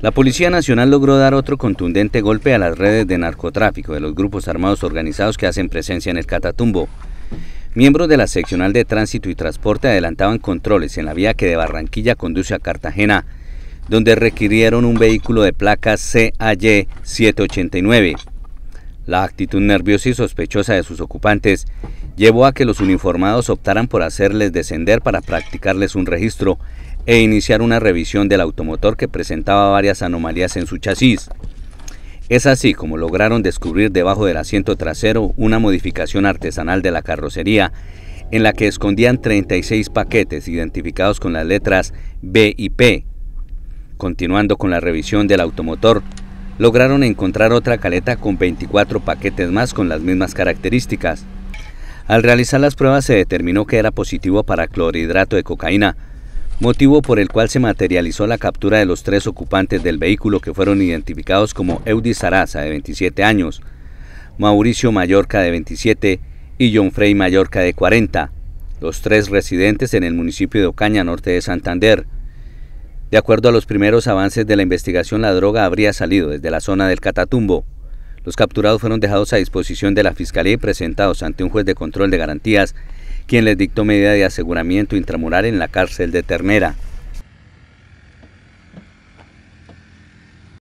La Policía Nacional logró dar otro contundente golpe a las redes de narcotráfico de los grupos armados organizados que hacen presencia en el Catatumbo. Miembros de la seccional de tránsito y transporte adelantaban controles en la vía que de Barranquilla conduce a Cartagena, donde requirieron un vehículo de placa CAY 789. La actitud nerviosa y sospechosa de sus ocupantes llevó a que los uniformados optaran por hacerles descender para practicarles un registro e iniciar una revisión del automotor que presentaba varias anomalías en su chasis. Es así como lograron descubrir debajo del asiento trasero una modificación artesanal de la carrocería en la que escondían 36 paquetes identificados con las letras B y P. Continuando con la revisión del automotor, lograron encontrar otra caleta con 24 paquetes más con las mismas características. Al realizar las pruebas se determinó que era positivo para clorhidrato de cocaína, motivo por el cual se materializó la captura de los tres ocupantes del vehículo que fueron identificados como Eudis Saraza, de 27 años, Mauricio Mallorca, de 27, y John Frey Mallorca, de 40, los tres residentes en el municipio de Ocaña, norte de Santander. De acuerdo a los primeros avances de la investigación, la droga habría salido desde la zona del Catatumbo. Los capturados fueron dejados a disposición de la Fiscalía y presentados ante un juez de control de garantías, quien les dictó medida de aseguramiento intramural en la cárcel de Ternera.